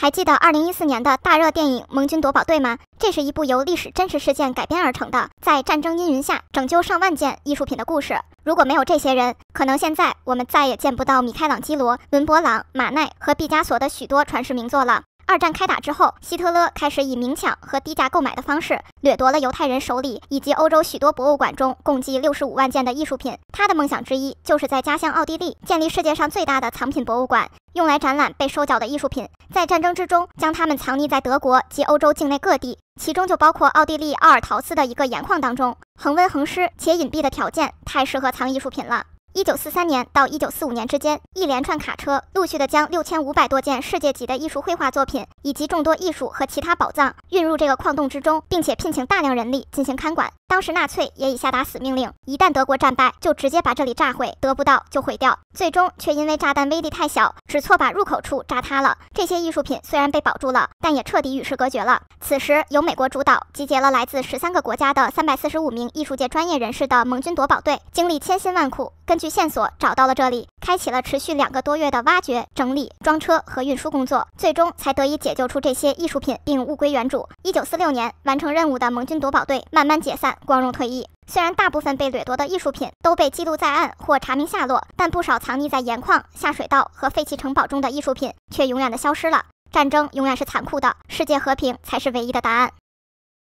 还记得二零一四年的大热电影《盟军夺宝队》吗？这是一部由历史真实事件改编而成的，在战争阴云下拯救上万件艺术品的故事。如果没有这些人，可能现在我们再也见不到米开朗基罗、伦勃朗、马奈和毕加索的许多传世名作了。二战开打之后，希特勒开始以明抢和低价购买的方式掠夺了犹太人手里以及欧洲许多博物馆中共计六十五万件的艺术品。他的梦想之一就是在家乡奥地利建立世界上最大的藏品博物馆。用来展览被收缴的艺术品，在战争之中将它们藏匿在德国及欧洲境内各地，其中就包括奥地利奥尔陶斯的一个盐矿当中，恒温恒湿且隐蔽的条件太适合藏艺术品了。一九四三年到一九四五年之间，一连串卡车陆续的将六千五百多件世界级的艺术绘画作品以及众多艺术和其他宝藏运入这个矿洞之中，并且聘请大量人力进行看管。当时纳粹也已下达死命令，一旦德国战败，就直接把这里炸毁，得不到就毁掉。最终却因为炸弹威力太小，只错把入口处炸塌了。这些艺术品虽然被保住了，但也彻底与世隔绝了。此时，由美国主导，集结了来自十三个国家的三百四十五名艺术界专业人士的盟军夺宝队，经历千辛万苦，跟。据线索找到了这里，开启了持续两个多月的挖掘、整理、装车和运输工作，最终才得以解救出这些艺术品，并物归原主。一九四六年，完成任务的盟军夺宝队慢慢解散，光荣退役。虽然大部分被掠夺的艺术品都被记录在案或查明下落，但不少藏匿在盐矿、下水道和废弃城堡中的艺术品却永远的消失了。战争永远是残酷的，世界和平才是唯一的答案。